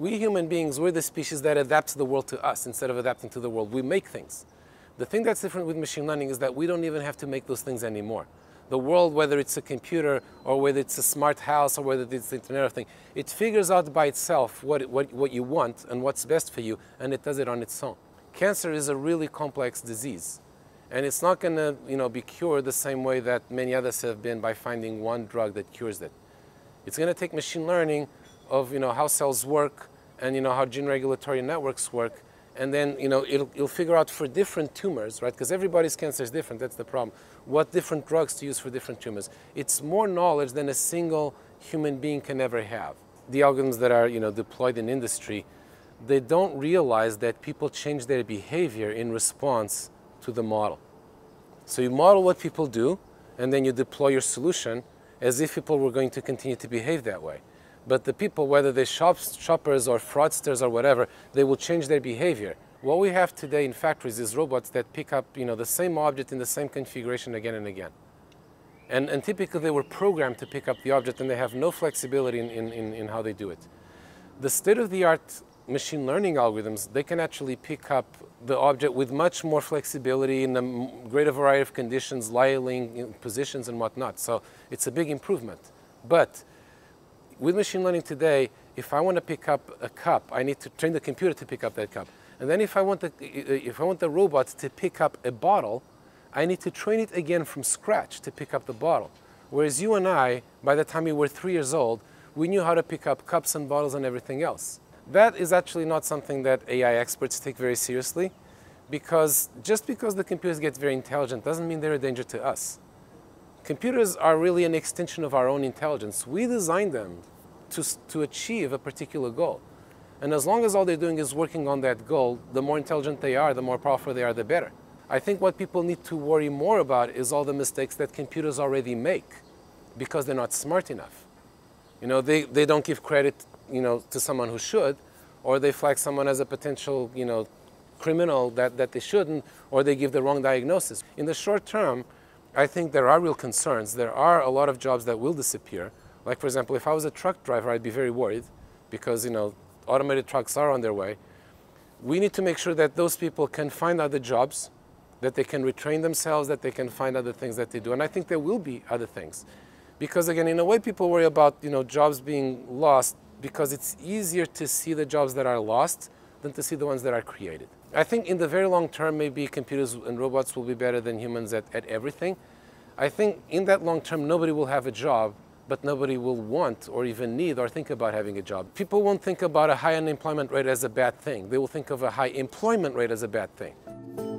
We human beings, we're the species that adapts the world to us instead of adapting to the world. We make things. The thing that's different with machine learning is that we don't even have to make those things anymore. The world, whether it's a computer or whether it's a smart house or whether it's the Internet of thing, it figures out by itself what, what, what you want and what's best for you, and it does it on its own. Cancer is a really complex disease, and it's not going to you know, be cured the same way that many others have been by finding one drug that cures it. It's going to take machine learning of you know how cells work and you know how gene regulatory networks work and then you know it'll, it'll figure out for different tumors right because everybody's cancer is different that's the problem what different drugs to use for different tumors it's more knowledge than a single human being can ever have the algorithms that are you know deployed in industry they don't realize that people change their behavior in response to the model so you model what people do and then you deploy your solution as if people were going to continue to behave that way but the people, whether they're shops, shoppers or fraudsters or whatever, they will change their behavior. What we have today in factories is robots that pick up you know, the same object in the same configuration again and again. And, and typically they were programmed to pick up the object and they have no flexibility in, in, in how they do it. The state-of-the-art machine learning algorithms, they can actually pick up the object with much more flexibility in a greater variety of conditions, lying positions and whatnot. So it's a big improvement. But with machine learning today, if I want to pick up a cup, I need to train the computer to pick up that cup. And then if I want the, if I want the robot to pick up a bottle, I need to train it again from scratch to pick up the bottle. Whereas you and I, by the time we were three years old, we knew how to pick up cups and bottles and everything else. That is actually not something that AI experts take very seriously because just because the computers get very intelligent doesn't mean they're a danger to us. Computers are really an extension of our own intelligence. We designed them to, to achieve a particular goal. And as long as all they're doing is working on that goal, the more intelligent they are, the more powerful they are, the better. I think what people need to worry more about is all the mistakes that computers already make because they're not smart enough. You know, they, they don't give credit, you know, to someone who should, or they flag someone as a potential, you know, criminal that, that they shouldn't, or they give the wrong diagnosis. In the short term, I think there are real concerns. There are a lot of jobs that will disappear. Like, for example, if I was a truck driver, I'd be very worried because, you know, automated trucks are on their way. We need to make sure that those people can find other jobs, that they can retrain themselves, that they can find other things that they do. And I think there will be other things. Because again, in a way, people worry about, you know, jobs being lost because it's easier to see the jobs that are lost than to see the ones that are created. I think in the very long term, maybe computers and robots will be better than humans at, at everything. I think in that long term, nobody will have a job, but nobody will want or even need or think about having a job. People won't think about a high unemployment rate as a bad thing. They will think of a high employment rate as a bad thing.